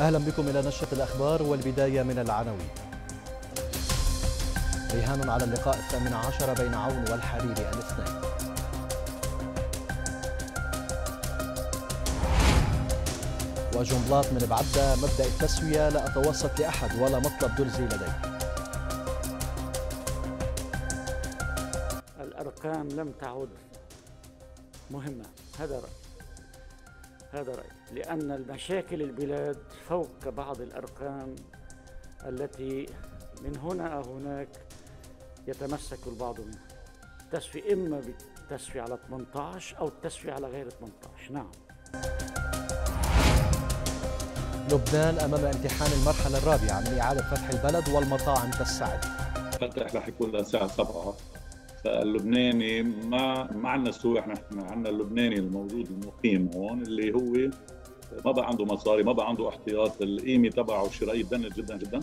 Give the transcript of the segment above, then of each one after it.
أهلا بكم إلى نشرة الأخبار والبداية من العناوين رهان على اللقاء الثامن عشر بين عون والحريري الاثنين وجنبلاط من بعدة مبدأ التسوية لا أتوسط لأحد ولا مطلب درزي لدي الأرقام لم تعد مهمة هذا رأيي هذا رأيي لأن المشاكل البلاد فوق بعض الأرقام التي من هنا أو هناك يتمسك البعض منها تسفي إما بالتسفي على 18 أو التسفي على غير 18 نعم لبنان أمام امتحان المرحلة الرابعة من إعادة فتح البلد والمطاعم تستعد فتح رح يكون للساعة 7 اللبناني ما ما عندنا السوق احنا عندنا اللبناني الموجود المقيم هون اللي هو ما بقى عنده مصاري ما بقى عنده احتياط القيمه تبعه الشرائيه دنت جدا جدا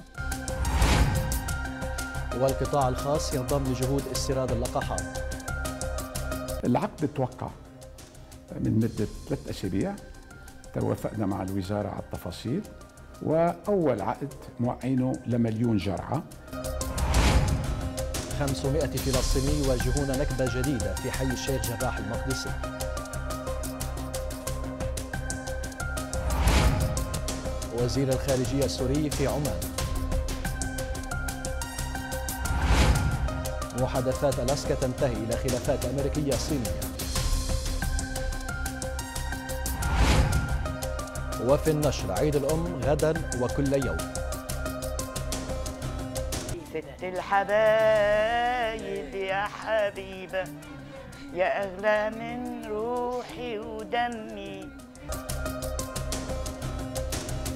والقطاع الخاص ينضم لجهود استيراد اللقاحات العقد توقع من مدة ثلاث أسابيع توافقنا مع الوزارة على التفاصيل وأول عقد موعينه لمليون جرعة 500 فلسطيني يواجهون نكبة جديدة في حي الشيخ جراح المقدسي وزير الخارجية السوري في عمان محادثات ألاسكا تنتهي إلى خلافات أمريكية صينية وفي النشر عيد الأم غدا وكل يوم ست الحبايب يا حبيبة يا أغلى من روحي ودمي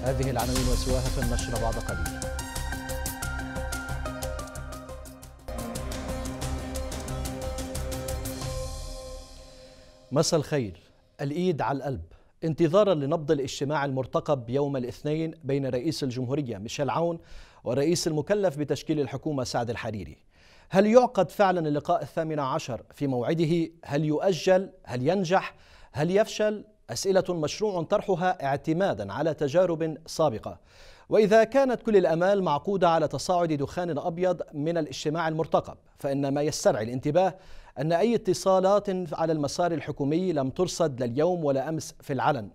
هذه العناوين وسواها في النشرة بعد قليل مساء الخير الإيد على القلب انتظارا لنبض الاجتماع المرتقب يوم الاثنين بين رئيس الجمهورية ميشيل عون والرئيس المكلف بتشكيل الحكومة سعد الحريري هل يعقد فعلا اللقاء الثامن عشر في موعده هل يؤجل هل ينجح هل يفشل أسئلة مشروع طرحها اعتمادا على تجارب سابقة وإذا كانت كل الأمال معقودة على تصاعد دخان أبيض من الاجتماع المرتقب فإن ما يسترعي الانتباه أن أي اتصالات على المسار الحكومي لم ترصد لا اليوم ولا أمس في العلن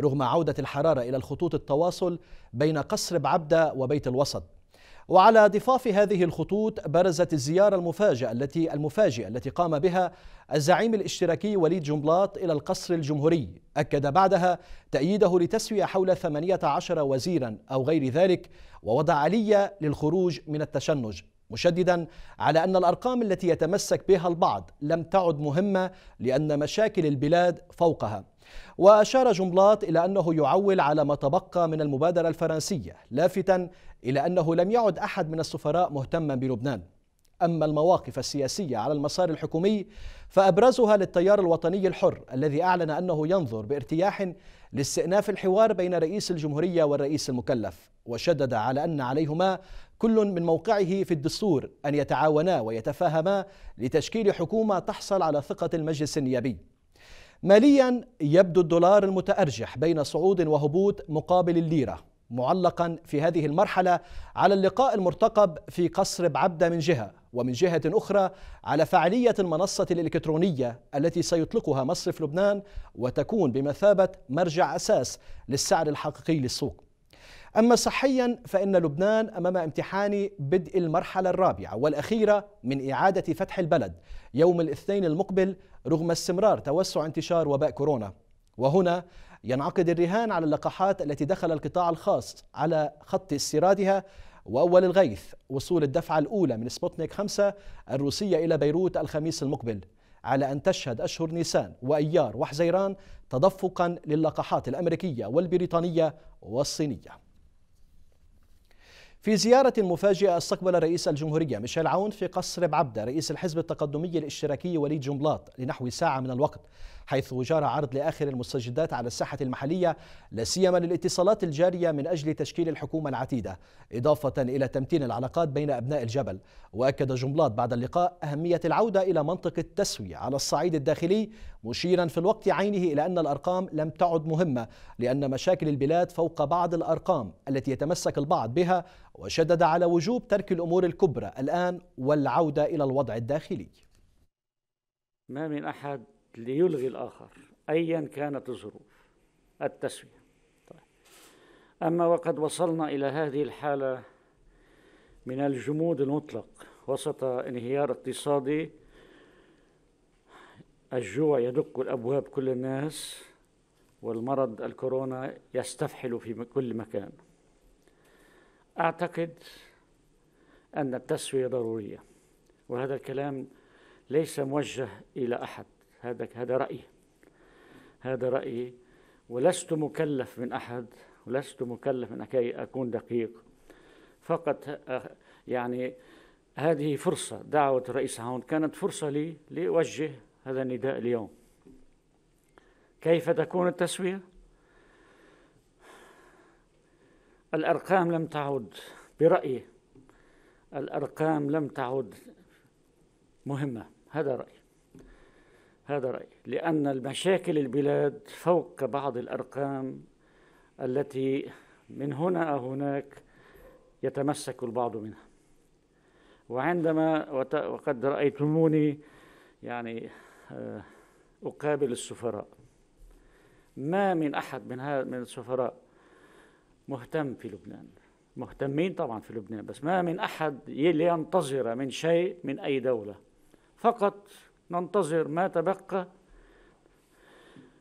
رغم عودة الحرارة إلى الخطوط التواصل بين قصر بعبدة وبيت الوسط وعلى ضفاف هذه الخطوط برزت الزيارة المفاجئة التي المفاجئة التي قام بها الزعيم الاشتراكي وليد جنبلاط إلى القصر الجمهوري أكد بعدها تأييده لتسوية حول 18 وزيرا أو غير ذلك ووضع علية للخروج من التشنج مشددا على أن الأرقام التي يتمسك بها البعض لم تعد مهمة لأن مشاكل البلاد فوقها وأشار جملات إلى أنه يعول على ما تبقى من المبادرة الفرنسية لافتا إلى أنه لم يعد أحد من السفراء مهتما بلبنان أما المواقف السياسية على المسار الحكومي فأبرزها للتيار الوطني الحر الذي أعلن أنه ينظر بارتياح لاستئناف الحوار بين رئيس الجمهورية والرئيس المكلف وشدد على أن عليهما كل من موقعه في الدستور أن يتعاونا ويتفاهما لتشكيل حكومة تحصل على ثقة المجلس النيابي ماليا يبدو الدولار المتأرجح بين صعود وهبوط مقابل الليرة معلقا في هذه المرحلة على اللقاء المرتقب في قصر بعبدة من جهة ومن جهة أخرى على فعالية المنصة الإلكترونية التي سيطلقها مصرف لبنان وتكون بمثابة مرجع أساس للسعر الحقيقي للسوق أما صحيا فإن لبنان أمام امتحان بدء المرحلة الرابعة والأخيرة من إعادة فتح البلد يوم الاثنين المقبل رغم استمرار توسع انتشار وباء كورونا وهنا ينعقد الرهان على اللقاحات التي دخل القطاع الخاص على خط استيرادها وأول الغيث وصول الدفعة الأولى من سبوتنيك 5 الروسية إلى بيروت الخميس المقبل على أن تشهد أشهر نيسان وأيار وحزيران تدفقا للقاحات الأمريكية والبريطانية والصينية في زيارة مفاجئة استقبل رئيس الجمهورية ميشيل عون في قصر بعبدة رئيس الحزب التقدمي الاشتراكي وليد جنبلاط لنحو ساعة من الوقت حيث جرى عرض لآخر المستجدات على الساحة المحلية لا سيما للاتصالات الجارية من أجل تشكيل الحكومة العتيدة إضافة إلى تمتين العلاقات بين أبناء الجبل وأكد جملات بعد اللقاء أهمية العودة إلى منطقة تسوية على الصعيد الداخلي مشيرا في الوقت عينه إلى أن الأرقام لم تعد مهمة لأن مشاكل البلاد فوق بعض الأرقام التي يتمسك البعض بها وشدد على وجوب ترك الأمور الكبرى الآن والعودة إلى الوضع الداخلي ما من أحد ليلغي الآخر أيا كانت الظروف التسوية طيب. أما وقد وصلنا إلى هذه الحالة من الجمود المطلق وسط انهيار اقتصادي الجوع يدق الأبواب كل الناس والمرض الكورونا يستفحل في كل مكان أعتقد أن التسوية ضرورية وهذا الكلام ليس موجه إلى أحد هذا هذا رأيي هذا رأيي ولست مكلف من أحد ولست مكلف من كي أكون دقيق فقط يعني هذه فرصة دعوة الرئيس هون كانت فرصة لي لأوجه هذا النداء اليوم كيف تكون التسوية؟ الأرقام لم تعد برأيي الأرقام لم تعد مهمة هذا رأيي هذا رأيي لأن المشاكل البلاد فوق بعض الأرقام التي من هنا أو هناك يتمسك البعض منها وعندما وقد رأيتموني يعني آه، أقابل السفراء ما من أحد من هذا من السفراء مهتم في لبنان مهتمين طبعا في لبنان بس ما من أحد ينتظر من شيء من أي دولة فقط ننتظر ما تبقى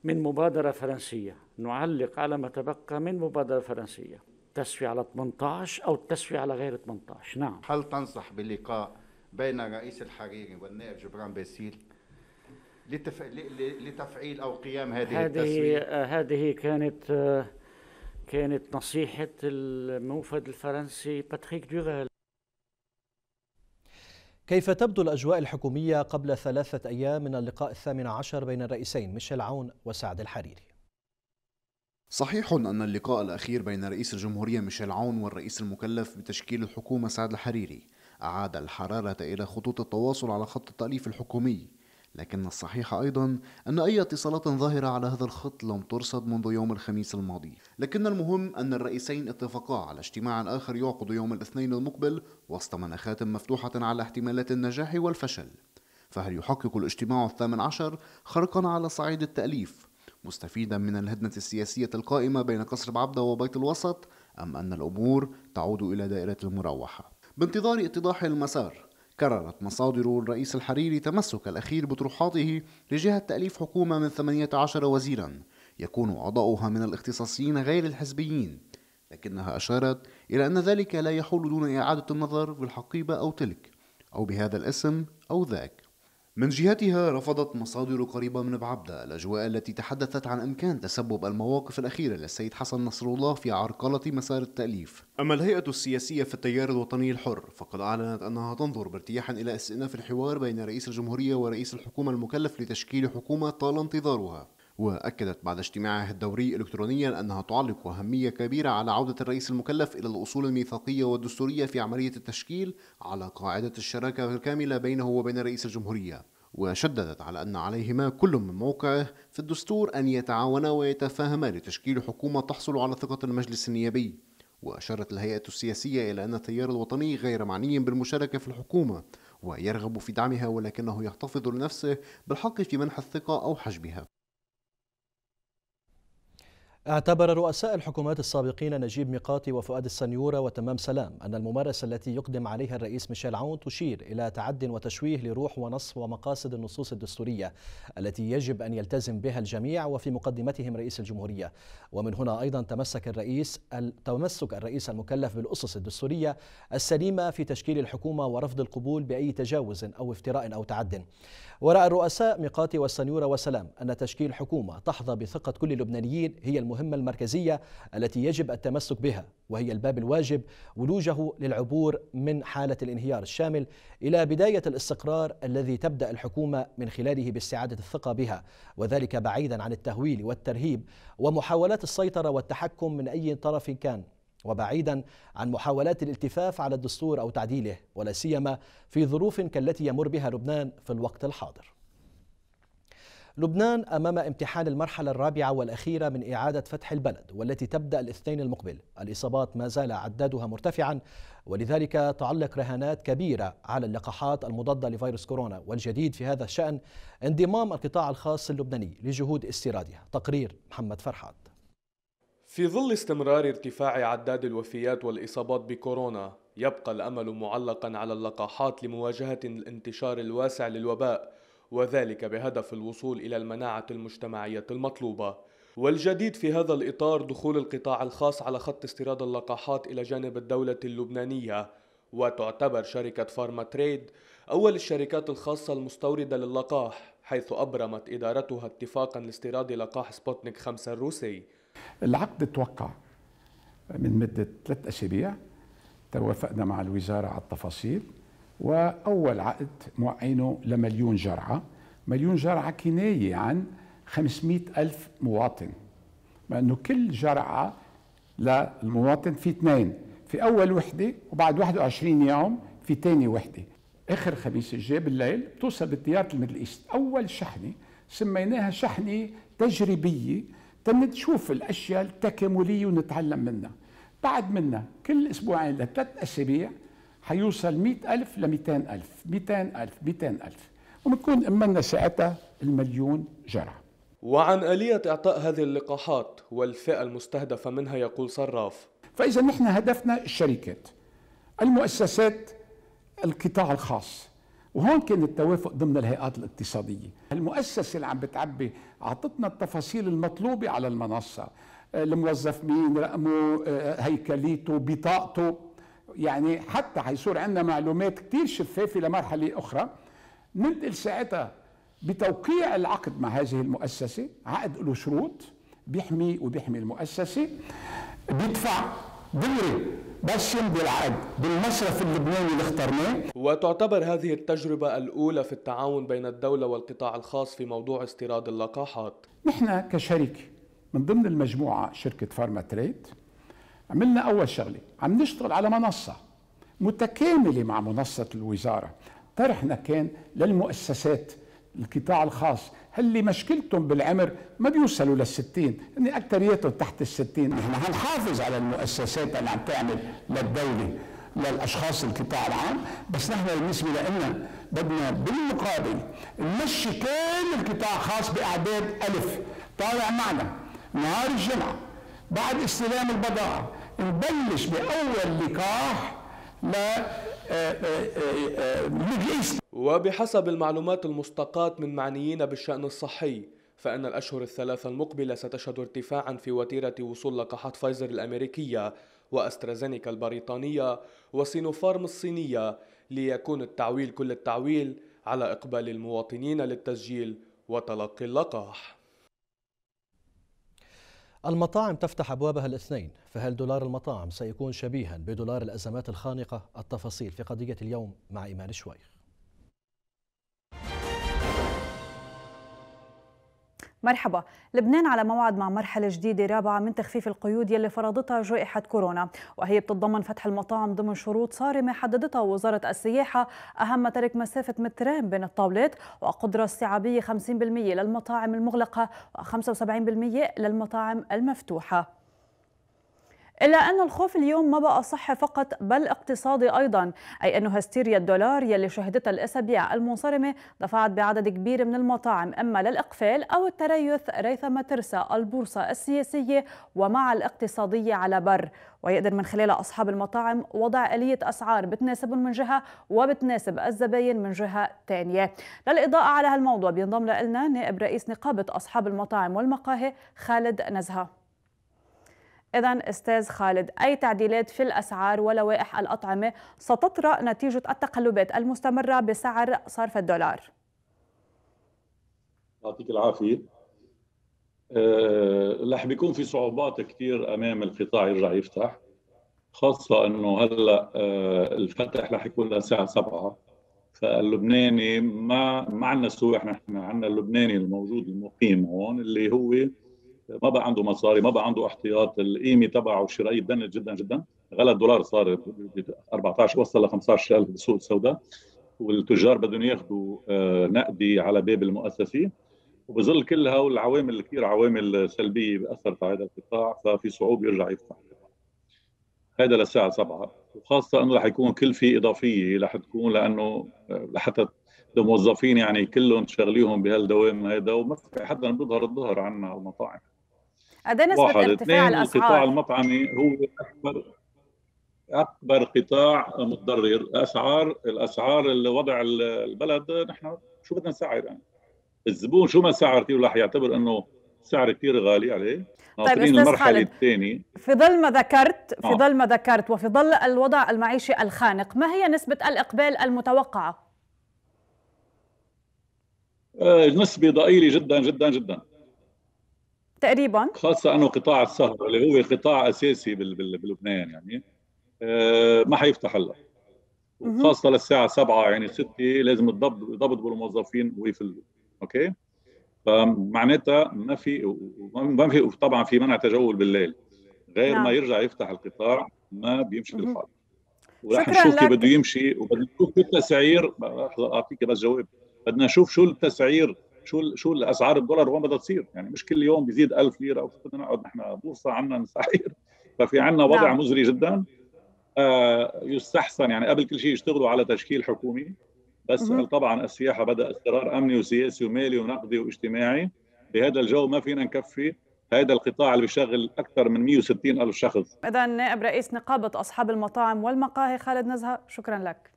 من مبادرة فرنسية نعلق على ما تبقى من مبادرة فرنسية تسوي على 18 أو تسوي على غير 18 نعم هل تنصح بلقاء بين الرئيس الحريري والنائب جبران باسيل لتف... لتفعيل أو قيام هذه هذه آه، هذه كانت آه، كانت نصيحة الموفد الفرنسي باتريك دوغال كيف تبدو الأجواء الحكومية قبل ثلاثة أيام من اللقاء الثامن عشر بين الرئيسين ميشيل عون وسعد الحريري؟ صحيح أن اللقاء الأخير بين رئيس الجمهورية ميشيل عون والرئيس المكلف بتشكيل الحكومة سعد الحريري أعاد الحرارة إلى خطوط التواصل على خط التأليف الحكومي لكن الصحيح أيضا أن أي اتصالات ظاهرة على هذا الخط لم ترصد منذ يوم الخميس الماضي لكن المهم أن الرئيسين اتفقا على اجتماع آخر يعقد يوم الاثنين المقبل وسط مناخات مفتوحة على احتمالات النجاح والفشل فهل يحقق الاجتماع الثامن عشر خرقا على صعيد التأليف مستفيدا من الهدنة السياسية القائمة بين قصر بعبدة وبيت الوسط أم أن الأمور تعود إلى دائرة المروحة بانتظار اتضاح المسار كررت مصادر الرئيس الحريري تمسك الأخير بطروحاته لجهة تأليف حكومة من 18 وزيرا يكون أعضاؤها من الاختصاصيين غير الحزبيين لكنها أشارت إلى أن ذلك لا يحول دون إعادة النظر في الحقيبة أو تلك أو بهذا الاسم أو ذاك من جهتها رفضت مصادر قريبة من بعبدة الأجواء التي تحدثت عن إمكان تسبب المواقف الأخيرة للسيد حسن نصر الله في عرقلة مسار التأليف أما الهيئة السياسية في التيار الوطني الحر فقد أعلنت أنها تنظر بارتياحا إلى استئناف الحوار بين رئيس الجمهورية ورئيس الحكومة المكلف لتشكيل حكومة طال انتظارها وأكدت بعد اجتماعها الدوري إلكترونيا أنها تعلق أهمية كبيرة على عودة الرئيس المكلف إلى الأصول الميثاقية والدستورية في عملية التشكيل على قاعدة الشراكة الكاملة بينه وبين رئيس الجمهورية وشددت على أن عليهما كل من موقعه في الدستور أن يتعاونا ويتفاهما لتشكيل حكومة تحصل على ثقة المجلس النيابي وأشارت الهيئة السياسية إلى أن التيار الوطني غير معني بالمشاركة في الحكومة ويرغب في دعمها ولكنه يحتفظ لنفسه بالحق في منح الثقة أو حجبها اعتبر رؤساء الحكومات السابقين نجيب ميقاتي وفؤاد السنيورة وتمام سلام أن الممارسة التي يقدم عليها الرئيس ميشيل عون تشير إلى تعد وتشويه لروح ونص ومقاصد النصوص الدستورية التي يجب أن يلتزم بها الجميع وفي مقدمتهم رئيس الجمهورية ومن هنا أيضا تمسك الرئيس تمسك الرئيس المكلف بالأسس الدستورية السليمة في تشكيل الحكومة ورفض القبول بأي تجاوز أو افتراء أو تعد ورأى الرؤساء ميقاتي والسنيورة وسلام أن تشكيل حكومة تحظى بثقة كل اللبنانيين هي المهم المهمة المركزية التي يجب التمسك بها وهي الباب الواجب ولوجه للعبور من حالة الانهيار الشامل إلى بداية الاستقرار الذي تبدأ الحكومة من خلاله باستعادة الثقة بها وذلك بعيدا عن التهويل والترهيب ومحاولات السيطرة والتحكم من أي طرف كان وبعيدا عن محاولات الالتفاف على الدستور او تعديله ولا سيما في ظروف كالتي يمر بها لبنان في الوقت الحاضر لبنان أمام امتحان المرحلة الرابعة والأخيرة من إعادة فتح البلد والتي تبدأ الاثنين المقبل الإصابات ما زال عدادها مرتفعا ولذلك تعلق رهانات كبيرة على اللقاحات المضادة لفيروس كورونا والجديد في هذا الشأن انضمام القطاع الخاص اللبناني لجهود استيرادها تقرير محمد فرحات في ظل استمرار ارتفاع عداد الوفيات والإصابات بكورونا يبقى الأمل معلقا على اللقاحات لمواجهة الانتشار الواسع للوباء وذلك بهدف الوصول إلى المناعة المجتمعية المطلوبة والجديد في هذا الإطار دخول القطاع الخاص على خط استيراد اللقاحات إلى جانب الدولة اللبنانية وتعتبر شركة فارما تريد أول الشركات الخاصة المستوردة للقاح حيث أبرمت إدارتها اتفاقا لاستيراد لقاح سبوتنيك 5 الروسي العقد توقع من مدة ثلاث أسابيع توافقنا مع الوزارة على التفاصيل وأول عقد موقعينه لمليون جرعة مليون جرعة كناية عن 500 ألف مواطن مع أنه كل جرعة للمواطن في اثنين في أول وحدة وبعد 21 يوم في ثاني وحدة آخر خميس الجاي بالليل بتوصل بالتيار الميدل إيست أول شحنة سميناها شحنة تجريبية تنشوف الأشياء التكاملية ونتعلم منها بعد منها كل أسبوعين لثلاث أسابيع هيوصل 100000 ل 200000 200000 200000 وبتكون أمنا ساعتها المليون جرعة وعن آلية إعطاء هذه اللقاحات والفئة المستهدفة منها يقول صراف فإذا نحن هدفنا الشركات المؤسسات القطاع الخاص وهون كان التوافق ضمن الهيئات الاقتصادية المؤسسة اللي عم بتعبي أعطتنا التفاصيل المطلوبة على المنصة آه، الموظف مين رقمه آه، هيكليته بطاقته يعني حتى حيصير عندنا معلومات كتير شفافة لمرحلة أخرى ننتقل ساعتها بتوقيع العقد مع هذه المؤسسة عقد له شروط بيحمي وبيحمي المؤسسة بيدفع دوري بس يمضي العقد بالمصرف اللبناني اللي اخترناه وتعتبر هذه التجربة الأولى في التعاون بين الدولة والقطاع الخاص في موضوع استيراد اللقاحات نحن كشركة من ضمن المجموعة شركة فارما تريد عملنا أول شغلة عم نشتغل على منصة متكاملة مع منصة الوزارة طرحنا كان للمؤسسات القطاع الخاص اللي مشكلتهم بالعمر ما بيوصلوا للستين ان اكثريتهم تحت الستين نحن حنحافظ على المؤسسات اللي عم تعمل للدوله للاشخاص القطاع العام بس نحن بالنسبه لنا بدنا بالمقابل نمشي كل القطاع الخاص باعداد الف طالع معنا نهار الجمعه بعد استلام البضائع نبلش باول لقاح للميدل آه، آه، آه، وبحسب المعلومات المستقاة من معنيين بالشأن الصحي فإن الأشهر الثلاثة المقبلة ستشهد ارتفاعا في وتيرة وصول لقاحات فايزر الأمريكية وأسترازينيكا البريطانية وسينوفارم الصينية ليكون التعويل كل التعويل على إقبال المواطنين للتسجيل وتلقي اللقاح المطاعم تفتح أبوابها الاثنين فهل دولار المطاعم سيكون شبيها بدولار الأزمات الخانقة التفاصيل في قضية اليوم مع إيمان شويخ. مرحبا لبنان على موعد مع مرحلة جديدة رابعة من تخفيف القيود يلي فرضتها جائحة كورونا وهي بتتضمن فتح المطاعم ضمن شروط صارمة حددتها وزارة السياحة أهم ترك مسافة مترين بين الطاولات وقدرة استيعابية 50% للمطاعم المغلقة و75% للمطاعم المفتوحة إلا أن الخوف اليوم ما بقى صحي فقط بل اقتصادي أيضا أي أن هستيريا الدولار يلي شهدتها الأسابيع المنصرمة دفعت بعدد كبير من المطاعم أما للإقفال أو التريث ريثما ترسى البورصة السياسية ومع الاقتصادية على بر ويقدر من خلالها أصحاب المطاعم وضع آلية أسعار بتناسبهم من جهة وبتناسب الزباين من جهة ثانية للإضاءة على هالموضوع بينضم لنا نائب رئيس نقابة أصحاب المطاعم والمقاهي خالد نزهه إذا أستاذ خالد أي تعديلات في الأسعار ولوائح الأطعمة ستطرأ نتيجة التقلبات المستمرة بسعر صرف الدولار يعطيك العافية آه، رح بيكون في صعوبات كثير أمام القطاع يرجع يفتح خاصة أنه هلأ آه، الفتح رح يكون للساعة 7 فاللبناني ما ما عندنا سوق احنا عندنا اللبناني الموجود المقيم هون اللي هو ما بقى عنده مصاري ما بقى عنده احتياط القيمه تبعه الشرائيه تدنت جدا جدا غلى الدولار صار 14 وصل ل 15000 بالسوق السوداء والتجار بدهم ياخذوا آه، نقدي على باب المؤسسه وبظل كل هول العوامل كثير عوامل سلبيه باثرت على هذا القطاع ففي صعوبه يرجع يفتح هذا للساعه 7 وخاصه انه رح يكون كلفه اضافيه رح تكون لانه آه، لحتى الموظفين يعني كلهم شغليهم بهالدوام هذا وما في حدا بيظهر الظهر عنا على المطاعم أدى نسبة ارتفاع الأسعار القطاع المطعمي هو أكبر أكبر قطاع متضرر أسعار الأسعار الوضع البلد نحن شو بدنا نسعر يعني الزبون شو ما سعر فيه راح يعتبر أنه سعر كثير غالي عليه طيب المرحلة الثانية في ظل ما ذكرت في آه. ظل ما ذكرت وفي ظل الوضع المعيشي الخانق ما هي نسبة الإقبال المتوقعة؟ آه، نسبة ضئيلة جدا جدا جدا تقريبا خاصه انه قطاع السهر اللي هو قطاع اساسي بلبنان يعني آه، ما حيفتح هلا خاصة للساعة 7 يعني 6 لازم الضبط بالموظفين ويفلوا اوكي فمعناتها ما في ما في طبعا في منع تجول بالليل غير نعم. ما يرجع يفتح القطاع ما بيمشي بالحال وراح نشوف كيف بده يمشي وبدنا نشوف التسعير اعطيك بس جواب بدنا نشوف شو التسعير شو شو اسعار الدولار وين بدها تصير يعني مش كل يوم بيزيد 1000 ليره او بدنا نقعد نحن بورصه عندنا نسعير ففي عندنا وضع نعم. مزري جدا آه يستحسن يعني قبل كل شيء يشتغلوا على تشكيل حكومي بس طبعا السياحه بدا اضطرار امني وسياسي ومالي ونقدي واجتماعي بهذا الجو ما فينا نكفي هذا القطاع اللي بيشغل اكثر من 160 الف شخص اذا نائب رئيس نقابه اصحاب المطاعم والمقاهي خالد نزهه شكرا لك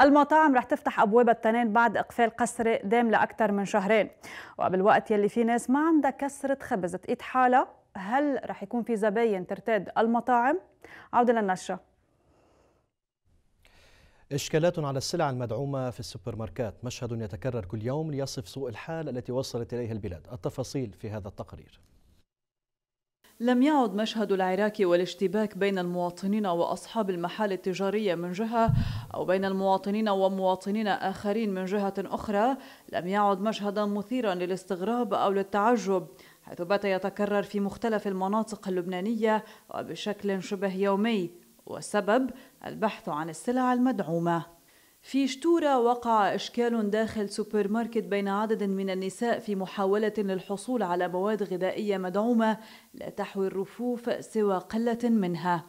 المطاعم رح تفتح أبواب التنين بعد إقفال قسري دام لأكثر من شهرين وبالوقت يلي في ناس ما عندها كسرة خبز تقيد حالها هل رح يكون في زباين ترتاد المطاعم؟ عودة للنشرة إشكالات على السلع المدعومة في السوبر ماركات مشهد يتكرر كل يوم ليصف سوء الحال التي وصلت إليها البلاد التفاصيل في هذا التقرير لم يعد مشهد العراك والاشتباك بين المواطنين وأصحاب المحال التجارية من جهة أو بين المواطنين ومواطنين آخرين من جهة أخرى لم يعد مشهدا مثيرا للاستغراب أو للتعجب حيث بات يتكرر في مختلف المناطق اللبنانية وبشكل شبه يومي والسبب البحث عن السلع المدعومة في شتورة وقع إشكال داخل سوبر ماركت بين عدد من النساء في محاولة للحصول على مواد غذائية مدعومة لا تحوي الرفوف سوى قلة منها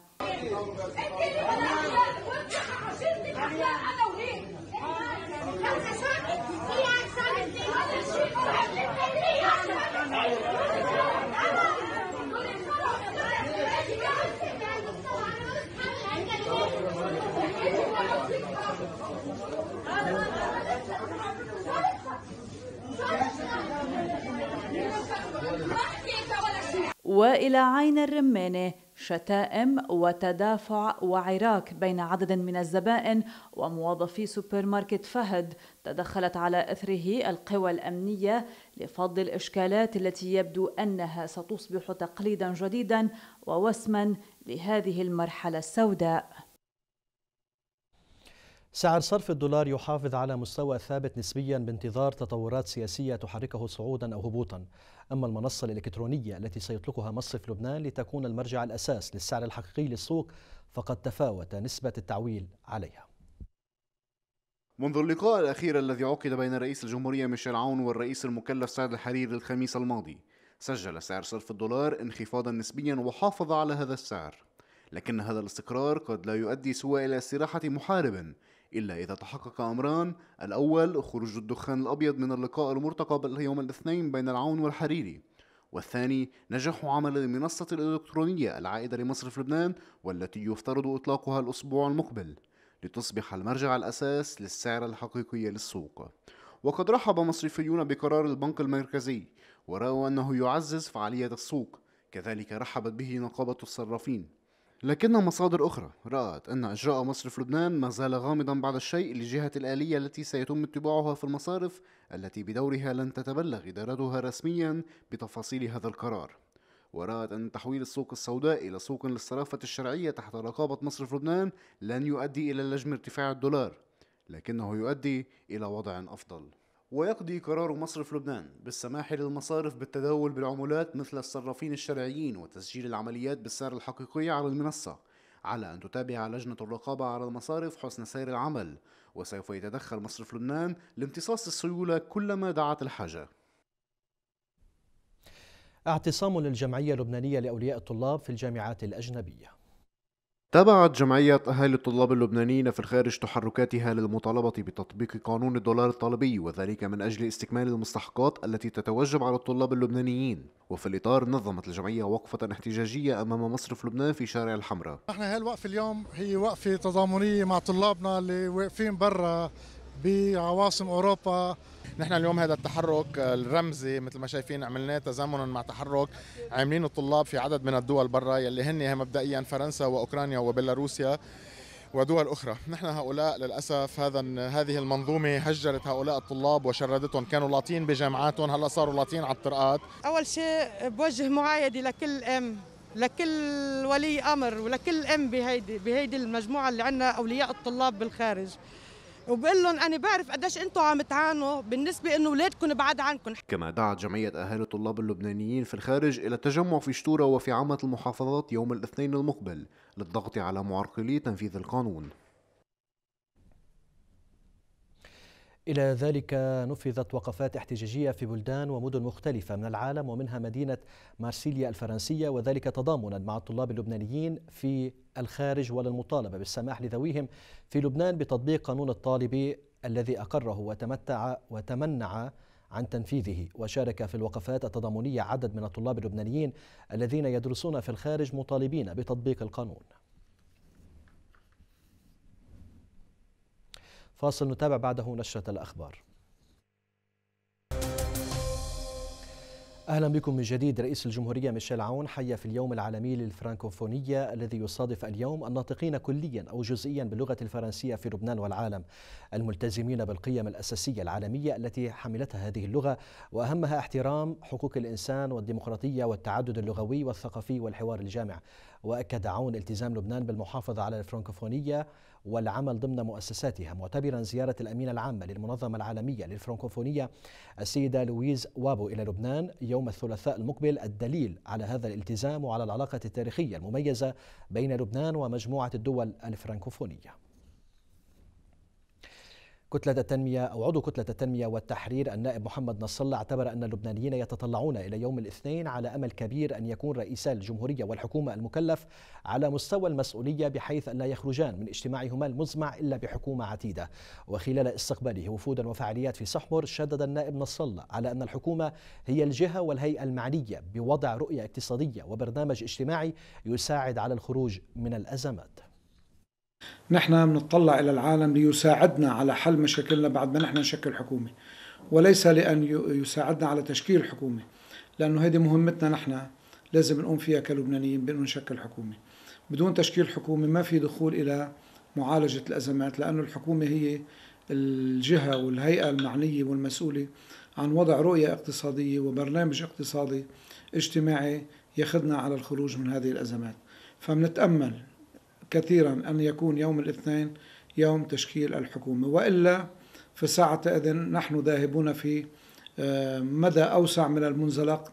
وإلى عين الرمانة شتائم وتدافع وعراك بين عدد من الزبائن وموظفي سوبر ماركت فهد تدخلت على اثره القوى الامنيه لفض الاشكالات التي يبدو انها ستصبح تقليدا جديدا ووسما لهذه المرحله السوداء. سعر صرف الدولار يحافظ على مستوى ثابت نسبيا بانتظار تطورات سياسيه تحركه صعودا او هبوطا. أما المنصة الإلكترونية التي سيطلقها مصرف لبنان لتكون المرجع الأساس للسعر الحقيقي للسوق فقد تفاوت نسبة التعويل عليها منذ اللقاء الأخير الذي عقد بين رئيس الجمهورية ميشيل عون والرئيس المكلف سعد الحرير الخميس الماضي سجل سعر صرف الدولار انخفاضا نسبيا وحافظ على هذا السعر لكن هذا الاستقرار قد لا يؤدي سوى إلى استراحة محارب إلا إذا تحقق أمران الأول خروج الدخان الأبيض من اللقاء المرتقب يوم الاثنين بين العون والحريري والثاني نجاح عمل المنصة الإلكترونية العائدة لمصرف لبنان والتي يفترض إطلاقها الأسبوع المقبل لتصبح المرجع الأساس للسعر الحقيقي للسوق وقد رحب مصرفيون بقرار البنك المركزي ورأوا أنه يعزز فعالية السوق كذلك رحبت به نقابة الصرافين لكن مصادر أخرى رأت أن إجراء مصرف لبنان ما زال غامضا بعض الشيء لجهة الآلية التي سيتم اتباعها في المصارف التي بدورها لن تتبلغ إدارتها رسميا بتفاصيل هذا القرار ورأت أن تحويل السوق السوداء إلى سوق للصرافة الشرعية تحت رقابة مصرف لبنان لن يؤدي إلى لجم ارتفاع الدولار لكنه يؤدي إلى وضع أفضل ويقضي قرار مصرف لبنان بالسماح للمصارف بالتداول بالعملات مثل الصرافين الشرعيين وتسجيل العمليات بالسعر الحقيقي على المنصة على أن تتابع لجنة الرقابة على المصارف حسن سير العمل وسوف يتدخل مصرف لبنان لامتصاص السيولة كلما دعت الحاجة اعتصام للجمعية اللبنانية لأولياء الطلاب في الجامعات الأجنبية تابعت جمعية أهالي الطلاب اللبنانيين في الخارج تحركاتها للمطالبة بتطبيق قانون الدولار الطلبي وذلك من أجل استكمال المستحقات التي تتوجب على الطلاب اللبنانيين وفي الإطار نظمت الجمعية وقفة احتجاجية أمام مصرف لبنان في شارع الحمراء نحن هالوقف اليوم هي وقفة تضامنية مع طلابنا اللي واقفين برا بعواصم اوروبا نحن اليوم هذا التحرك الرمزي مثل ما شايفين عملناه تزامنا مع تحرك عاملين الطلاب في عدد من الدول برا يلي هن مبدئيا فرنسا واوكرانيا وبيلاروسيا ودول اخرى، نحن هؤلاء للاسف هذا هذه المنظومه هجرت هؤلاء الطلاب وشردتهم، كانوا لاطين بجامعاتهم هلا صاروا لاطين على الطرقات. اول شيء بوجه معايده لكل ام لكل ولي امر ولكل ام بهيدي بهيدي المجموعه اللي عندنا اولياء الطلاب بالخارج. وبقول لهم انا بعرف قديش انتم عم تعانوا بالنسبه انه اولادكم بعد عنكم كما دعت جمعيه اهالي الطلاب اللبنانيين في الخارج الى التجمع في شتورة وفي عامه المحافظات يوم الاثنين المقبل للضغط على معرقلي تنفيذ القانون إلى ذلك نفذت وقفات احتجاجية في بلدان ومدن مختلفة من العالم ومنها مدينة مارسيليا الفرنسية وذلك تضامنا مع الطلاب اللبنانيين في الخارج وللمطالبة بالسماح لذويهم في لبنان بتطبيق قانون الطالب الذي أقره وتمتع وتمنع عن تنفيذه وشارك في الوقفات التضامنية عدد من الطلاب اللبنانيين الذين يدرسون في الخارج مطالبين بتطبيق القانون فاصل نتابع بعده نشرة الأخبار اهلا بكم من جديد رئيس الجمهوريه ميشيل عون حيا في اليوم العالمي للفرانكوفونيه الذي يصادف اليوم الناطقين كليا او جزئيا باللغه الفرنسيه في لبنان والعالم الملتزمين بالقيم الاساسيه العالميه التي حملتها هذه اللغه واهمها احترام حقوق الانسان والديمقراطيه والتعدد اللغوي والثقافي والحوار الجامع واكد عون التزام لبنان بالمحافظه على الفرانكوفونيه والعمل ضمن مؤسساتها معتبرا زيارة الأمينة العامة للمنظمة العالمية للفرنكوفونية السيدة لويز وابو إلى لبنان يوم الثلاثاء المقبل الدليل على هذا الالتزام وعلى العلاقة التاريخية المميزة بين لبنان ومجموعة الدول الفرنكوفونية كتلة التنمية أو عضو كتلة التنمية والتحرير النائب محمد نصر الله اعتبر أن اللبنانيين يتطلعون إلى يوم الاثنين على أمل كبير أن يكون رئيسا الجمهورية والحكومة المكلف على مستوى المسؤولية بحيث أن لا يخرجان من اجتماعهما المزمع إلا بحكومة عتيدة وخلال استقباله وفودا وفعاليات في صحمر شدد النائب نصر الله على أن الحكومة هي الجهة والهيئة المعنية بوضع رؤية اقتصادية وبرنامج اجتماعي يساعد على الخروج من الأزمات نحن بنطلع إلى العالم ليساعدنا على حل مشاكلنا بعد ما نحن نشكل حكومة وليس لأن يساعدنا على تشكيل حكومة لأنه هذه مهمتنا نحن لازم نقوم فيها كلبنانيين بأنه نشكل حكومة بدون تشكيل حكومة ما في دخول إلى معالجة الأزمات لأنه الحكومة هي الجهة والهيئة المعنية والمسؤولة عن وضع رؤية اقتصادية وبرنامج اقتصادي اجتماعي يخدنا على الخروج من هذه الأزمات فمنتأمل كثيرا أن يكون يوم الاثنين يوم تشكيل الحكومة وإلا ساعة إذن نحن ذاهبون في آه، مدى أوسع من المنزلق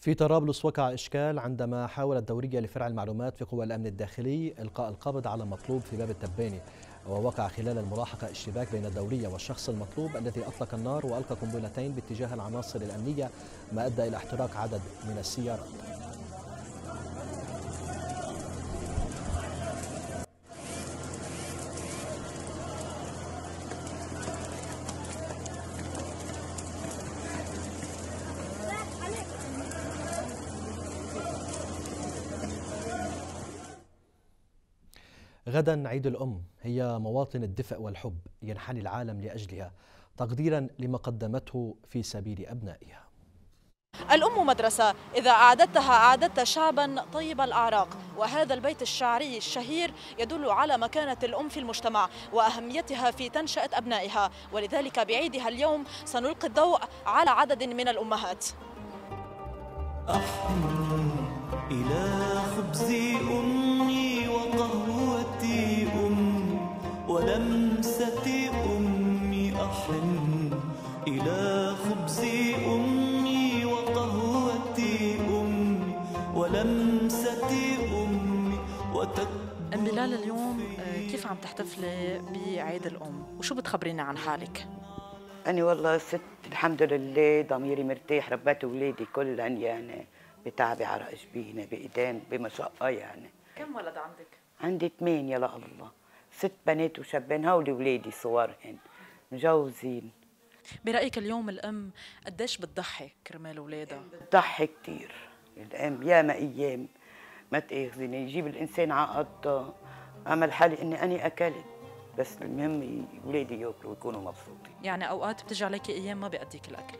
في طرابلس وقع إشكال عندما حاول الدورية لفرع المعلومات في قوى الأمن الداخلي إلقاء القبض على مطلوب في باب التباني ووقع خلال الملاحقة اشتباك بين الدورية والشخص المطلوب الذي أطلق النار وألقى قنبلتين باتجاه العناصر الأمنية ما أدى إلى احتراق عدد من السيارات غدا عيد الأم هي مواطن الدفء والحب ينحني العالم لأجلها تقديرا لما قدمته في سبيل أبنائها الأم مدرسة إذا أعددتها أعددت شعبا طيب الأعراق وهذا البيت الشعري الشهير يدل على مكانة الأم في المجتمع وأهميتها في تنشأة أبنائها ولذلك بعيدها اليوم سنلقي الضوء على عدد من الأمهات أحمل إلى خبز أم عم تحتفلي بعيد الأم وشو بتخبرينا عن حالك؟ أنا والله ست الحمد لله ضميري مرتاح ربيت أولادي كلهم يعني بتعبي على رقبينا بإيدين بمشقة يعني كم ولد عندك؟ عندي ثمانية يا الله ست بنات وشابين هول اولادي صورهن مجوزين برأيك اليوم الأم قديش بتضحي كرمال أولادها؟ بتضحي كثير الأم ياما أيام ما تاخذني يجيب الإنسان على اعمل حالي اني انا اكلت بس المهم ولادي ياكلوا ويكونوا مبسوطين يعني اوقات بتجي عليك ايام ما بيأديك الاكل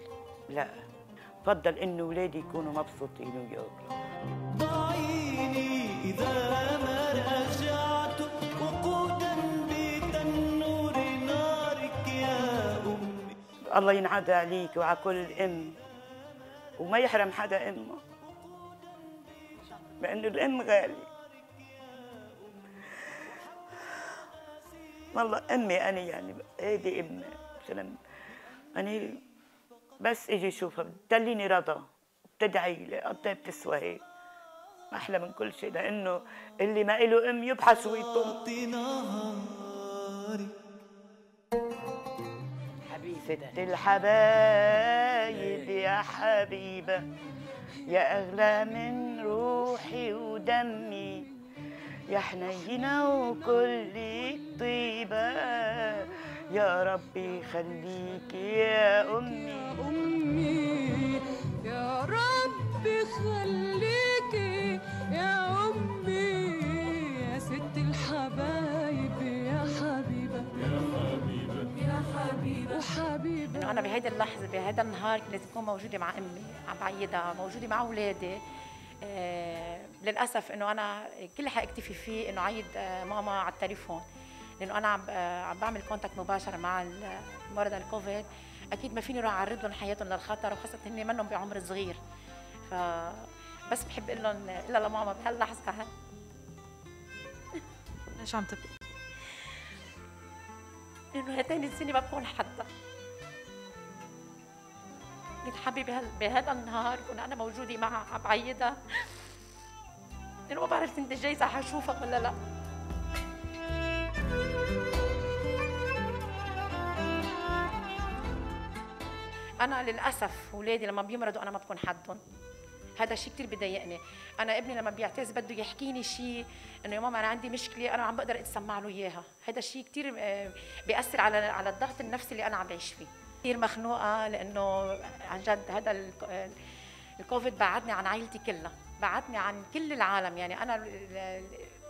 لا بفضل انه ولادي يكونوا مبسوطين وياكلوا ضعيني اذا ما رجعت وقودا بتنور نارك يا امي الله ينعاد عليك وعلى كل ام وما يحرم حدا امه لانه الام غالي والله امي انا يعني هيدي امي مثلا انا بس اجي اشوفها بتدليني رضا بتدعي لي قد ايه بتسوى هيك احلى من كل شيء لانه اللي ما له ام يبحث ويطم حبيبتي الحبايب إيه. يا حبيبه يا اغلى من روحي ودمي يا حنينة وكلك طيبة يا ربي خليك يا أمي يا أمي يا ربي خليك يا أمي يا ست الحبايب يا حبيبة يا حبيبة يا حبيبة وحبيبة أنا بهيدي اللحظة بهذا النهار كنت أكون موجودة مع أمي عم بعيدها موجودة مع أولادي آه، للاسف انه انا كل اللي حاكتفي فيه انه عيد آه، ماما على التليفون لانه انا عم آه، عم بعمل كونتاكت مباشر مع مرضى الكوفيد اكيد ما فيني اروح اعرض لهم حياتهم للخطر وخاصه هن منهم بعمر صغير ف بس بحب اقول لهم الا لماما بهاللحظه ليش عم تبكي؟ لانه هاتين السنه ما بكون حتى من حبيبي بهذا النهار كون انا موجوده معها عم بعيدها ما بعرف السنه الجايه حشوفك ولا لا انا للاسف اولادي لما بيمرضوا انا ما بكون حدهم هذا شيء كثير بضايقني انا ابني لما بيعتز بده يحكيني شيء انه يا ماما انا عندي مشكله انا عم بقدر اتسمع له اياها هذا الشيء كثير آه، بياثر على على الضغط النفسي اللي انا عم بعيش فيه كثير مخنوقه لانه عن جد هذا الكوفيد بعدني عن عائلتي كلها بعدني عن كل العالم يعني انا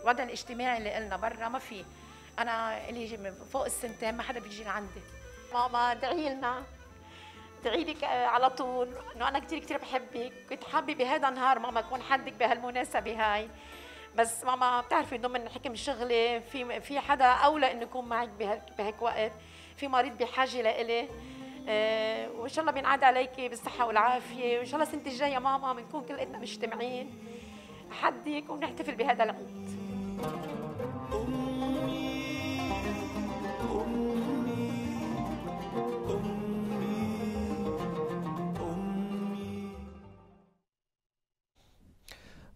الوضع الاجتماعي اللي قلنا برا ما في انا لي فوق السنتين ما حدا بيجي لعندي ماما ادعي لنا ادعي لك آه، على طول انه انا كثير كثير بحبك كنت حابه بهذا النهار ماما اكون حدك بهالمناسبه هاي بس ماما بتعرفي ضمن حكم شغلي في في حدا اولى انه يكون معك بهيك وقت في مريض بحاجه لإلي آه، وان شاء الله بينعاد عليكي بالصحه والعافيه وان شاء الله السنه الجايه ماما بنكون كلنا مجتمعين حدك ونحتفل بهذا العيد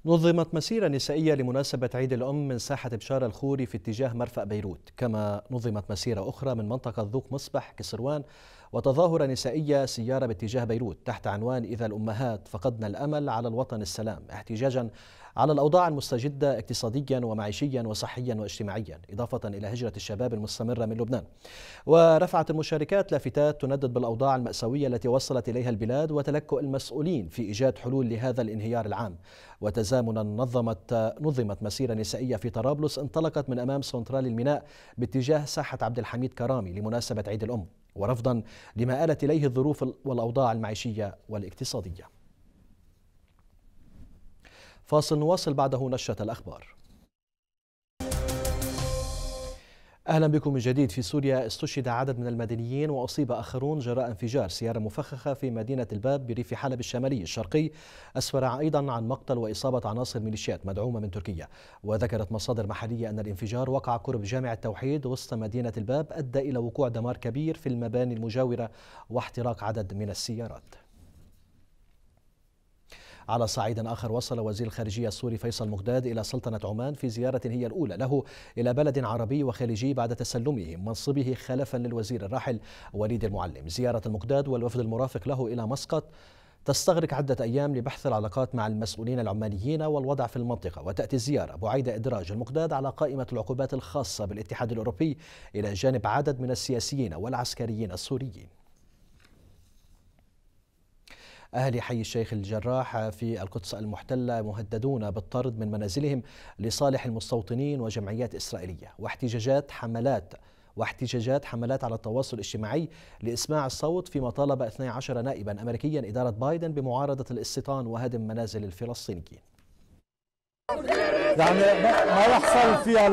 نظمت مسيرة نسائية لمناسبة عيد الأم من ساحة بشارة الخوري في اتجاه مرفأ بيروت كما نظمت مسيرة أخرى من منطقة ذوق مصبح كسروان وتظاهرة نسائية سيارة باتجاه بيروت تحت عنوان إذا الأمهات فقدنا الأمل على الوطن السلام احتجاجا على الأوضاع المستجدة اقتصاديا ومعيشيا وصحيا واجتماعيا إضافة إلى هجرة الشباب المستمرة من لبنان ورفعت المشاركات لافتات تندد بالأوضاع المأساوية التي وصلت إليها البلاد وتلكؤ المسؤولين في إيجاد حلول لهذا الانهيار العام وتزامنا نظمت نظمت مسيرة نسائية في طرابلس انطلقت من أمام سنترال الميناء باتجاه ساحة عبد الحميد كرامي لمناسبة عيد الأم ورفضا لما آلت إليه الظروف والأوضاع المعيشية والاقتصادية فاصل نواصل بعده نشرة الأخبار أهلا بكم من جديد في سوريا استشهد عدد من المدنيين وأصيب آخرون جراء انفجار سيارة مفخخة في مدينة الباب بريف حلب الشمالي الشرقي أسفر أيضا عن مقتل وإصابة عناصر ميليشيات مدعومة من تركيا وذكرت مصادر محلية أن الانفجار وقع قرب جامع التوحيد وسط مدينة الباب أدى إلى وقوع دمار كبير في المباني المجاورة واحتراق عدد من السيارات على صعيد آخر وصل وزير الخارجية السوري فيصل مقداد إلى سلطنة عمان في زيارة هي الأولى له إلى بلد عربي وخليجي بعد تسلمه منصبه خلفا للوزير الراحل وليد المعلم زيارة المقداد والوفد المرافق له إلى مسقط تستغرق عدة أيام لبحث العلاقات مع المسؤولين العمانيين والوضع في المنطقة وتأتي الزيارة بعيد إدراج المقداد على قائمة العقوبات الخاصة بالاتحاد الأوروبي إلى جانب عدد من السياسيين والعسكريين السوريين أهل حي الشيخ الجراح في القدس المحتلة مهددون بالطرد من منازلهم لصالح المستوطنين وجمعيات إسرائيلية واحتجاجات حملات واحتجاجات حملات على التواصل الاجتماعي لإسماع الصوت فيما طالب 12 نائبا أمريكيا إدارة بايدن بمعارضة الاستيطان وهدم منازل الفلسطينيين يعني ما يحصل في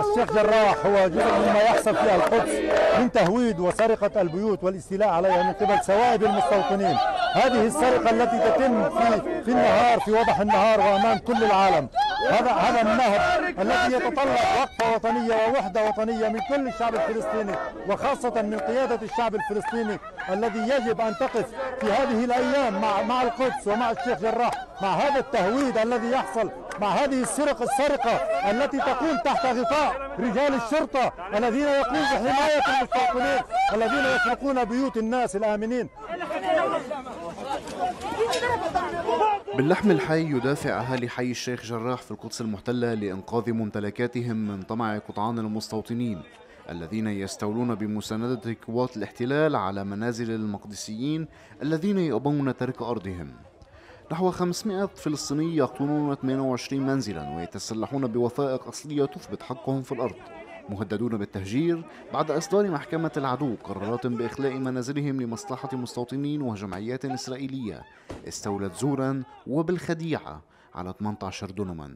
الشيخ جراح هو جزء مما يحصل في القدس من تهويد وسرقة البيوت والاستيلاء عليها من قبل سوائب المستوطنين هذه السرقة التي تتم في, في النهار في وضح النهار وأمام كل العالم هذا هذا النهر الذي يتطلب وقفة وطنية ووحدة وطنية من كل الشعب الفلسطيني وخاصة من قيادة الشعب الفلسطيني الذي يجب أن تقف في هذه الأيام مع مع القدس ومع الشيخ جراح مع هذا التهويد الذي يحصل مع هذه السرق السرقة التي تكون تحت غطاء رجال الشرطة الذين يقومون بحماية المستوطنين الذين يسرقون بيوت الناس الآمنين باللحم الحي يدافع أهالي حي الشيخ جراح في القدس المحتلة لإنقاذ ممتلكاتهم من طمع قطعان المستوطنين الذين يستولون بمساندة قوات الاحتلال على منازل المقدسيين الذين يأبون ترك أرضهم نحو 500 فلسطيني يقطنون 28 منزلا ويتسلحون بوثائق أصلية تثبت حقهم في الأرض مهددون بالتهجير بعد إصدار محكمة العدو قرارات بإخلاء منازلهم لمصلحة مستوطنين وجمعيات إسرائيلية استولت زورا وبالخديعة على 18 دونما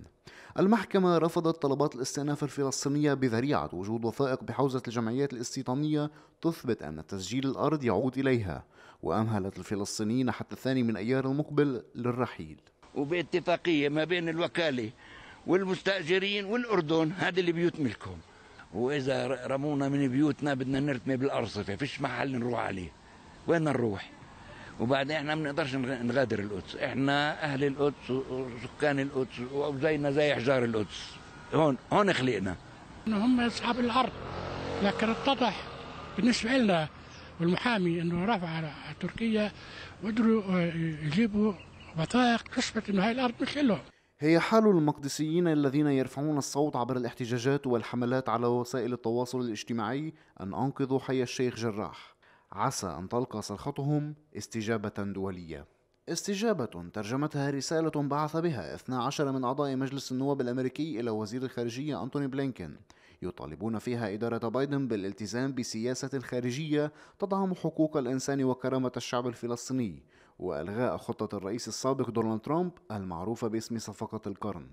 المحكمة رفضت طلبات الاستئناف الفلسطينية بذريعة وجود وثائق بحوزة الجمعيات الاستيطانية تثبت أن تسجيل الأرض يعود إليها وأمهلت الفلسطينيين حتى الثاني من أيار المقبل للرحيل وباتفاقية ما بين الوكالة والمستأجرين والأردن هذه اللي بيوت ملكهم وإذا رمونا من بيوتنا بدنا نرتمي بالأرصفة فيش محل نروح عليه وين نروح وبعدين احنا ما بنقدرش نغادر القدس احنا اهل القدس وسكان القدس وزينا زي حجار القدس هون هون خلقنا هم اصحاب الارض لكن اتضح بالنسبه لنا والمحامي انه رافع على تركيا وقدروا آه، يجيبوا وثائق تثبت انه هاي الارض مش لهم هي حال المقدسيين الذين يرفعون الصوت عبر الاحتجاجات والحملات على وسائل التواصل الاجتماعي أن أنقذوا حي الشيخ جراح عسى أن تلقى صرختهم استجابة دولية استجابة ترجمتها رسالة بعث بها 12 من أعضاء مجلس النواب الأمريكي إلى وزير الخارجية أنتوني بلينكين يطالبون فيها إدارة بايدن بالالتزام بسياسة خارجية تدعم حقوق الإنسان وكرامة الشعب الفلسطيني وإلغاء خطة الرئيس السابق دونالد ترامب المعروفة باسم صفقة القرن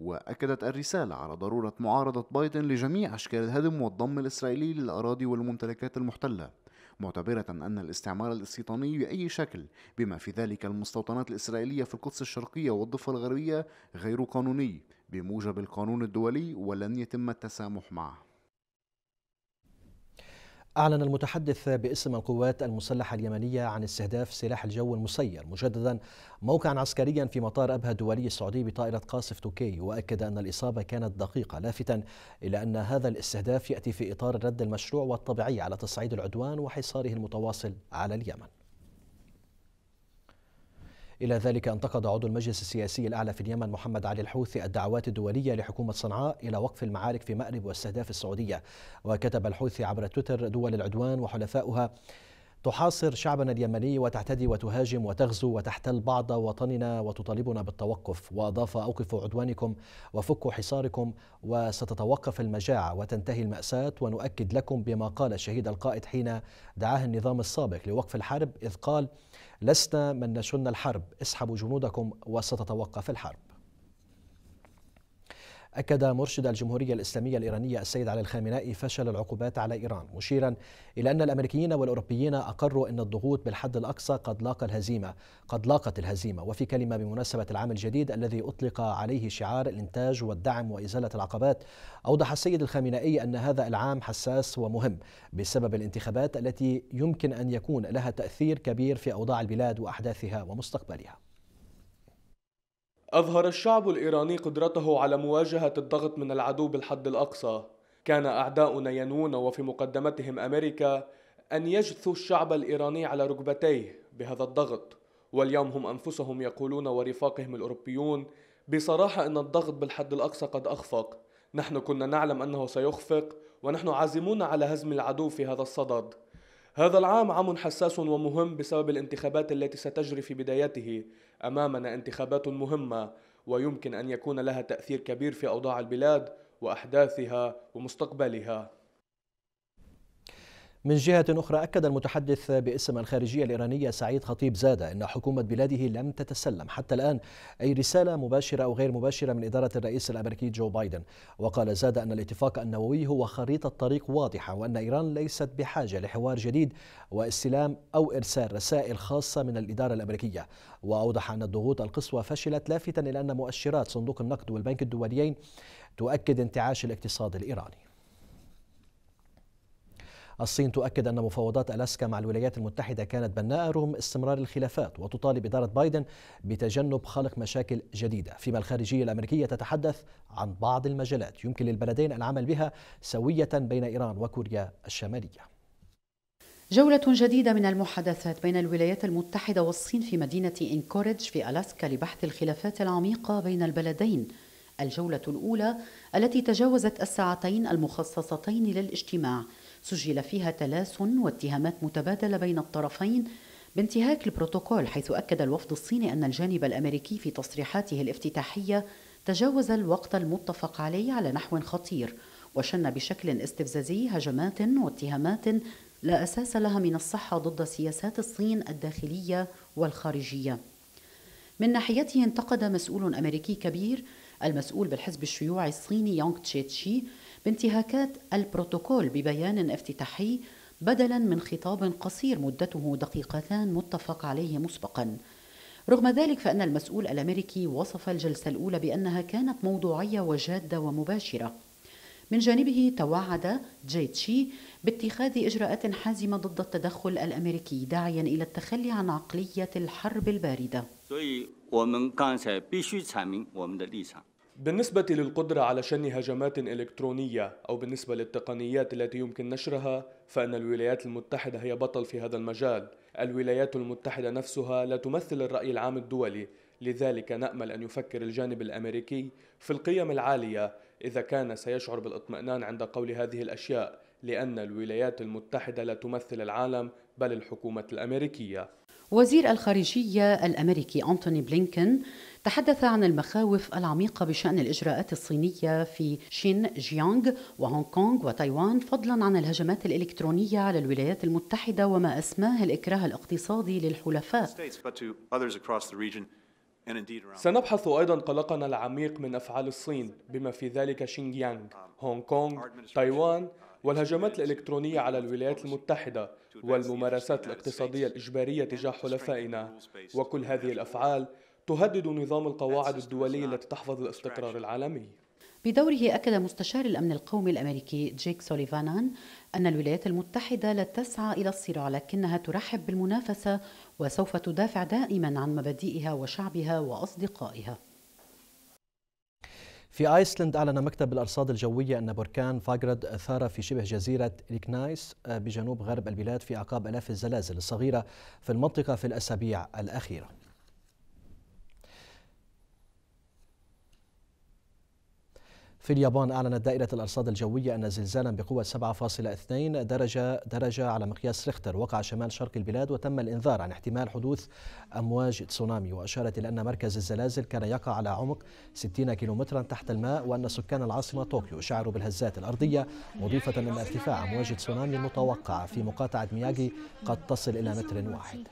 وأكدت الرسالة على ضرورة معارضة بايدن لجميع أشكال الهدم والضم الإسرائيلي للأراضي والممتلكات المحتلة معتبرة أن الاستعمار الاستيطاني بأي شكل بما في ذلك المستوطنات الإسرائيلية في القدس الشرقية والضفة الغربية غير قانوني بموجب القانون الدولي ولن يتم التسامح معه أعلن المتحدث باسم القوات المسلحة اليمنية عن استهداف سلاح الجو المسير مجددا موقعا عسكريا في مطار أبها الدولي السعودي بطائرة قاصف توكي وأكد أن الإصابة كانت دقيقة لافتا إلى أن هذا الاستهداف يأتي في إطار الرد المشروع والطبيعي على تصعيد العدوان وحصاره المتواصل على اليمن إلى ذلك انتقد عضو المجلس السياسي الأعلى في اليمن محمد علي الحوثي الدعوات الدولية لحكومة صنعاء إلى وقف المعارك في مأرب واستهداف السعودية وكتب الحوثي عبر تويتر دول العدوان وحلفاؤها تحاصر شعبنا اليمني وتعتدي وتهاجم وتغزو وتحتل بعض وطننا وتطالبنا بالتوقف واضاف اوقفوا عدوانكم وفكوا حصاركم وستتوقف المجاعه وتنتهي الماساه ونؤكد لكم بما قال الشهيد القائد حين دعاه النظام السابق لوقف الحرب اذ قال لسنا من نشن الحرب اسحبوا جنودكم وستتوقف الحرب أكد مرشد الجمهورية الإسلامية الإيرانية السيد علي الخامنائي فشل العقوبات على إيران مشيرا إلى أن الأمريكيين والأوروبيين أقروا أن الضغوط بالحد الأقصى قد لاقى الهزيمة قد لاقت الهزيمة وفي كلمة بمناسبة العام الجديد الذي أطلق عليه شعار الإنتاج والدعم وإزالة العقبات أوضح السيد الخامنائي أن هذا العام حساس ومهم بسبب الانتخابات التي يمكن أن يكون لها تأثير كبير في أوضاع البلاد وأحداثها ومستقبلها أظهر الشعب الإيراني قدرته على مواجهة الضغط من العدو بالحد الأقصى كان أعداؤنا ينوون وفي مقدمتهم أمريكا أن يجثوا الشعب الإيراني على ركبتيه بهذا الضغط واليوم هم أنفسهم يقولون ورفاقهم الأوروبيون بصراحة أن الضغط بالحد الأقصى قد أخفق نحن كنا نعلم أنه سيخفق ونحن عازمون على هزم العدو في هذا الصدد هذا العام عام حساس ومهم بسبب الانتخابات التي ستجري في بدايته امامنا انتخابات مهمه ويمكن ان يكون لها تاثير كبير في اوضاع البلاد واحداثها ومستقبلها من جهة أخرى أكد المتحدث باسم الخارجية الإيرانية سعيد خطيب زادة أن حكومة بلاده لم تتسلم حتى الآن أي رسالة مباشرة أو غير مباشرة من إدارة الرئيس الأمريكي جو بايدن وقال زادة أن الاتفاق النووي هو خريطة طريق واضحة وأن إيران ليست بحاجة لحوار جديد واستلام أو إرسال رسائل خاصة من الإدارة الأمريكية وأوضح أن الضغوط القصوى فشلت لافتا إلى أن مؤشرات صندوق النقد والبنك الدوليين تؤكد انتعاش الاقتصاد الإيراني الصين تؤكد أن مفاوضات ألاسكا مع الولايات المتحدة كانت بناءة رغم استمرار الخلافات وتطالب إدارة بايدن بتجنب خلق مشاكل جديدة فيما الخارجية الأمريكية تتحدث عن بعض المجالات يمكن للبلدين العمل بها سوية بين إيران وكوريا الشمالية جولة جديدة من المحادثات بين الولايات المتحدة والصين في مدينة إنكوريدج في ألاسكا لبحث الخلافات العميقة بين البلدين الجولة الأولى التي تجاوزت الساعتين المخصصتين للاجتماع سجل فيها تلاسن واتهامات متبادلة بين الطرفين بانتهاك البروتوكول حيث أكد الوفد الصيني أن الجانب الأمريكي في تصريحاته الافتتاحية تجاوز الوقت المتفق عليه على نحو خطير وشن بشكل استفزازي هجمات واتهامات لا أساس لها من الصحة ضد سياسات الصين الداخلية والخارجية. من ناحيته انتقد مسؤول أمريكي كبير المسؤول بالحزب الشيوعي الصيني يونغ تشي تشي بانتهاكات البروتوكول ببيان افتتاحي بدلا من خطاب قصير مدته دقيقتان متفق عليه مسبقا رغم ذلك فان المسؤول الامريكي وصف الجلسه الاولى بانها كانت موضوعيه وجاده ومباشره من جانبه توعد جي تشي باتخاذ اجراءات حازمه ضد التدخل الامريكي داعيا الى التخلي عن عقليه الحرب البارده بالنسبة للقدرة على شن هجمات إلكترونية أو بالنسبة للتقنيات التي يمكن نشرها فإن الولايات المتحدة هي بطل في هذا المجال الولايات المتحدة نفسها لا تمثل الرأي العام الدولي لذلك نأمل أن يفكر الجانب الأمريكي في القيم العالية إذا كان سيشعر بالاطمئنان عند قول هذه الأشياء لأن الولايات المتحدة لا تمثل العالم بل الحكومة الأمريكية وزير الخارجية الأمريكي أنتوني بلينكن تحدث عن المخاوف العميقة بشأن الإجراءات الصينية في شين جيانغ وهونغ كونغ وتايوان فضلا عن الهجمات الإلكترونية على الولايات المتحدة وما أسماه الإكراه الاقتصادي للحلفاء سنبحث أيضا قلقنا العميق من أفعال الصين بما في ذلك شينجيانغ، هونغ كونغ، تايوان والهجمات الإلكترونية على الولايات المتحدة والممارسات الاقتصادية الإجبارية تجاه حلفائنا وكل هذه الأفعال تهدد نظام القواعد الدولية التي تحفظ الاستقرار العالمي بدوره أكد مستشار الأمن القومي الأمريكي جيك سوليفانان أن الولايات المتحدة لا تسعى إلى الصراع لكنها ترحب بالمنافسة وسوف تدافع دائما عن مبادئها وشعبها وأصدقائها في ايسلند اعلن مكتب الارصاد الجويه ان بركان فاغرد اثار في شبه جزيره ليكنايس بجنوب غرب البلاد في اعقاب الاف الزلازل الصغيره في المنطقه في الاسابيع الاخيره في اليابان أعلنت دائرة الأرصاد الجوية أن زلزالا بقوة 7.2 درجة درجة على مقياس ريختر وقع شمال شرق البلاد وتم الإنذار عن احتمال حدوث أمواج تسونامي وأشارت إلى أن مركز الزلازل كان يقع على عمق 60 كيلومترا تحت الماء وأن سكان العاصمة طوكيو شعروا بالهزات الأرضية مضيفة أن ارتفاع أمواج تسونامي المتوقعة في مقاطعة مياجي قد تصل إلى متر واحد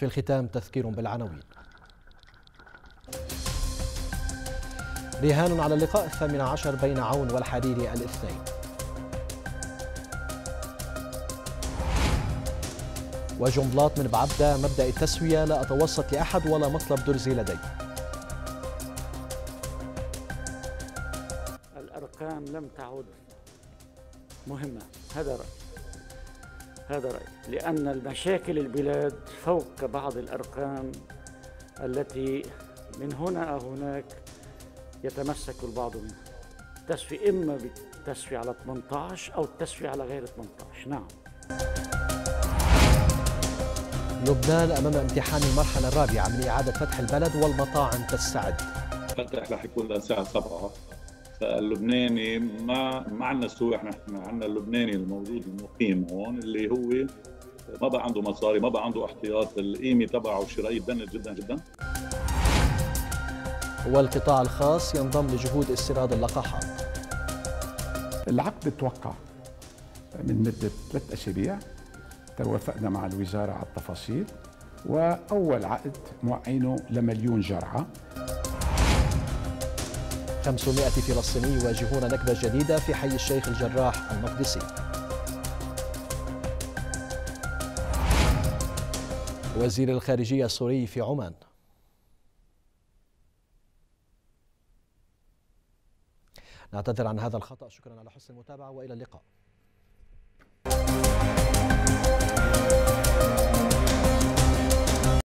في الختام تذكير بالعناوين رهان على اللقاء الثامن عشر بين عون والحريري الاثنين وجملات من بعبدة مبدأ التسوية لا أتوسط لأحد ولا مطلب درزي لدي الأرقام لم تعد مهمة هذا رأي هذا رأيي لأن المشاكل البلاد فوق بعض الأرقام التي من هنا أو هناك يتمسك البعض منها تسفي إما بتسفي على 18 أو تسفي على غير 18 نعم لبنان أمام امتحان المرحلة الرابعة من إعادة فتح البلد والمطاعم تستعد فتح رح يكون لساعة 7 فاللبناني ما ما عندنا سوق نحن عندنا اللبناني الموجود المقيم هون اللي هو ما بقى عنده مصاري ما بقى عنده احتياط القيمه تبعه الشرائيه دنت جدا جدا والقطاع الخاص ينضم لجهود استيراد اللقاحات العقد توقع من مدة ثلاث أسابيع توافقنا مع الوزارة على التفاصيل وأول عقد موعينه لمليون جرعة 500 فلسطيني يواجهون نكبة جديدة في حي الشيخ الجراح المقدسي وزير الخارجية السوري في عمان نعتذر عن هذا الخطأ شكرا على حسن المتابعة وإلى اللقاء